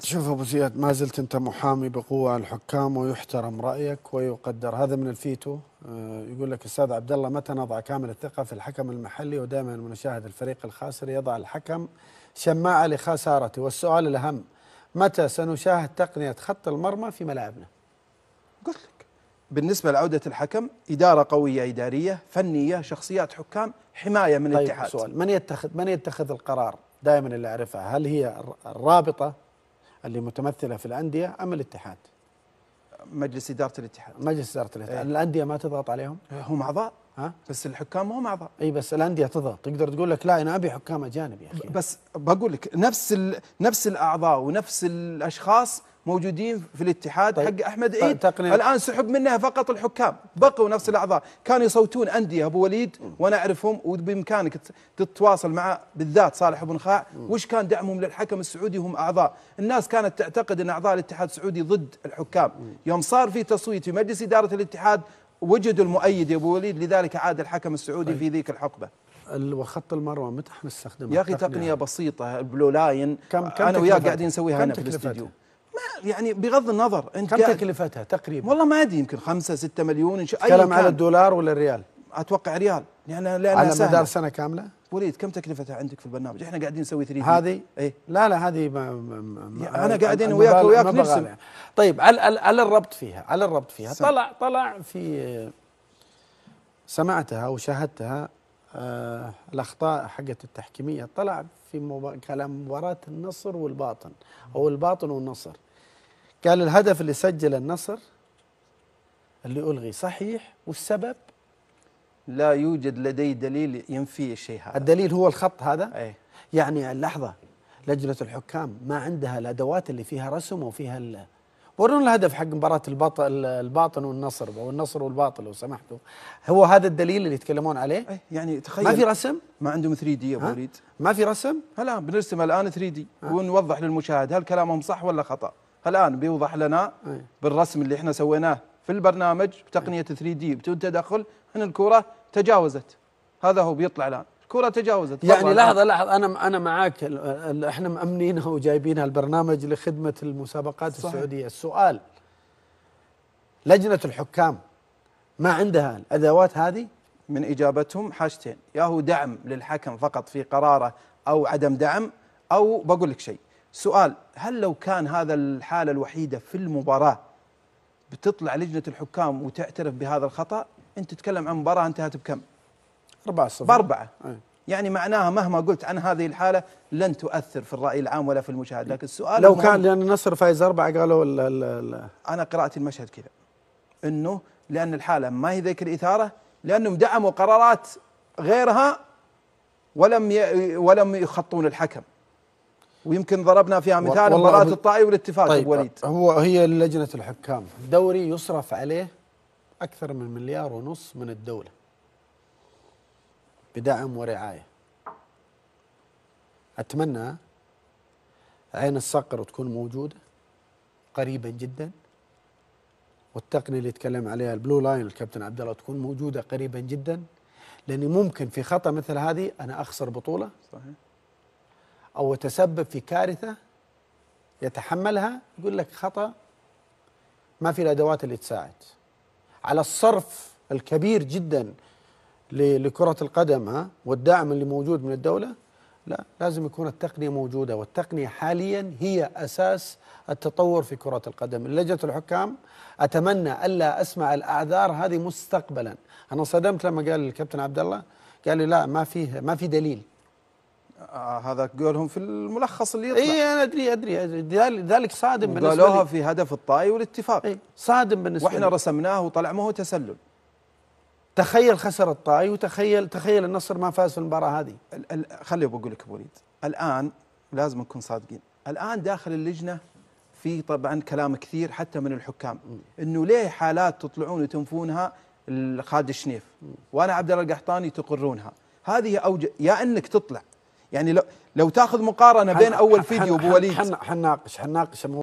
شوف ابو زياد ما زلت انت محامي بقوه على الحكام ويحترم رايك ويقدر هذا من الفيتو آه، يقول لك استاذ عبد الله متى نضع كامل الثقه في الحكم المحلي ودائما نشاهد الفريق الخاسر يضع الحكم شماعه لخسارته والسؤال الاهم متى سنشاهد تقنيه خط المرمى في ملاعبنا؟ قلت لك بالنسبه لعوده الحكم اداره قويه اداريه فنيه شخصيات حكام حمايه من طيب الاتحاد سؤال من يتخذ من يتخذ القرار؟ دائما اللي اعرفها هل هي الرابطه اللي متمثله في الانديه ام الاتحاد؟ مجلس اداره الاتحاد مجلس اداره الاتحاد أيه. الانديه ما تضغط عليهم؟ إيه، هم اعضاء ها؟ بس الحكام هم اعضاء اي بس الانديه تضغط تقدر تقول لك لا انا ابي حكام اجانب يا اخي بس بقول لك نفس نفس الاعضاء ونفس الاشخاص موجودين في الاتحاد طيب حق احمد طيب، عيد الان سحب منها فقط الحكام بقوا نفس الاعضاء كانوا يصوتون انديه ابو وليد وانا اعرفهم وبامكانك تتواصل مع بالذات صالح بن خاع وش كان دعمهم للحكم السعودي وهم اعضاء الناس كانت تعتقد ان اعضاء الاتحاد السعودي ضد الحكام يوم صار في تصويت في مجلس اداره الاتحاد وجدوا المؤيد يا ابو وليد لذلك عاد الحكم السعودي طيب. في ذيك الحقبه وخط المروه متى احنا نستخدمه؟ يا اخي تقنيه بسيطه البلو لاين كم كم انا وياك قاعدين نسويها هنا في الاستديو يعني بغض النظر انت كم تكلفتها تقريبا؟ والله ما ادري يمكن 5 6 مليون ان شاء الله تتكلم على الدولار ولا الريال؟ اتوقع ريال يعني لانها على سهلة. مدار سنه كامله؟ وليد كم تكلفتها عندك في البرنامج؟ احنا قاعدين نسوي 3 هذه؟ ايه لا لا هذه ما ما يعني انا قاعدين وياك وياك نرسم طيب على, على الربط فيها على الربط فيها طلع طلع في سمعتها وشاهدتها آه الاخطاء حقت التحكيميه طلع في كلام مباراه النصر والباطن او الباطن والنصر قال الهدف اللي سجل النصر اللي ألغي صحيح والسبب لا يوجد لدي دليل ينفي الشيء هذا الدليل هو الخط هذا أيه؟ يعني اللحظة لجنة الحكام ما عندها الأدوات اللي فيها رسم وفيها ورون الهدف حق مباراة الباطل الباطن والنصر او النصر والباطل لو سمحتوا هو هذا الدليل اللي يتكلمون عليه أيه يعني تخيل ما في رسم ما عندهم 3 دي ابو ما في رسم هلا بنرسم الان 3 دي ونوضح للمشاهد هل كلامهم صح ولا خطا الان بيوضح لنا إيه. بالرسم اللي احنا سويناه في البرنامج بتقنيه 3 إيه. دي بدون تدخل ان الكره تجاوزت هذا هو بيطلع الان الكره تجاوزت يعني لحظه لحظه انا انا معاك احنا مامنينها وجايبينها البرنامج لخدمه المسابقات صحيح. السعوديه السؤال لجنه الحكام ما عندها الادوات هذه من اجابتهم حاجتين يا هو دعم للحكم فقط في قراره او عدم دعم او بقول لك شيء سؤال هل لو كان هذا الحالة الوحيدة في المباراة بتطلع لجنة الحكام وتعترف بهذا الخطأ أنت تتكلم عن مباراة انتهت بكم أربعة صفر بأربعة أي. يعني معناها مهما قلت عن هذه الحالة لن تؤثر في الرأي العام ولا في المشاهد لكن السؤال لو كان لأن النصر فايز أربعة قالوا لا لا لا. أنا قرأت المشهد كذا أنه لأن الحالة ما هي ذيك الإثارة لأنهم دعموا قرارات غيرها ولم ولم يخطون الحكم ويمكن ضربنا فيها مثال مباراة الطائي والاتفاق طيب وليد هو هي لجنة الحكام دوري يصرف عليه أكثر من مليار ونص من الدولة بدعم ورعاية أتمنى عين الصقر تكون موجودة قريبا جدا والتقنية اللي يتكلم عليها البلو لاين الكابتن عبد الله تكون موجودة قريبا جدا لأني ممكن في خطأ مثل هذه أنا أخسر بطولة صحيح أو تسبب في كارثة يتحملها يقول لك خطأ ما في الأدوات اللي تساعد على الصرف الكبير جدا لكرة القدم ها والدعم اللي موجود من الدولة لا لازم يكون التقنية موجودة والتقنية حاليا هي أساس التطور في كرة القدم لجنة الحكام أتمنى ألا أسمع الأعذار هذه مستقبلا أنا صدمت لما قال الكابتن عبد الله قال لي لا ما فيه ما في دليل آه هذا قولهم في الملخص اللي يطلع اي انا ادري ادري, أدري ذلك صادم بالنسبه لي قالوها في هدف الطائي والاتفاق إيه صادم بالنسبه واحنا لي. رسمناه وطلع ما هو تسلل تخيل خسر الطائي وتخيل تخيل النصر ما فاز في المباراه هذه خلي بقول لك ابو وليد الان لازم نكون صادقين الان داخل اللجنه في طبعا كلام كثير حتى من الحكام انه ليه حالات تطلعون وتنفونها خالد الشنيف وانا عبد الله القحطاني تقرونها هذه اوجه يا انك تطلع يعني لو لو تاخذ مقارنه بين اول فيديو بوليد حناقش حناقش